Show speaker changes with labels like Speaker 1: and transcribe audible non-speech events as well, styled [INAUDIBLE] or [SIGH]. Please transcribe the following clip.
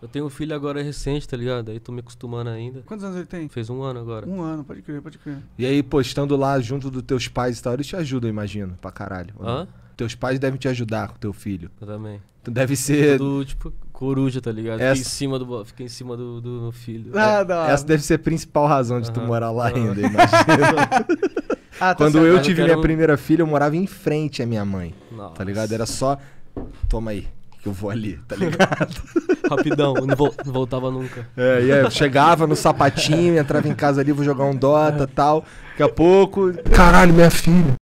Speaker 1: Eu tenho um filho agora recente, tá ligado? Aí tô me acostumando ainda. Quantos anos ele tem? Fez um ano agora. Um ano, pode crer, pode crer.
Speaker 2: E aí, postando lá junto dos teus pais e tal, eles te ajudam, imagino, pra caralho. Hã? Teus pais devem te ajudar com teu filho. Eu também. Tu então deve ser. Do, tipo, coruja, tá
Speaker 1: ligado? Essa... Fiquei em cima do, fiquei em cima do, do filho. Ah, não, é, Essa deve
Speaker 2: ser a principal razão de tu morar lá Aham. ainda, imagino. [LAUGHS] ah, tá Quando eu tive eu minha primeira filha, eu morava em frente à minha mãe. Nossa. Tá ligado? Era só. Toma aí, que eu vou ali, tá ligado? [LAUGHS] rapidão.
Speaker 3: Não, vo voltava nunca. É, yeah, chegava no sapatinho,
Speaker 2: entrava em casa ali, vou jogar um Dota e tal. Daqui a pouco. Caralho, minha filha.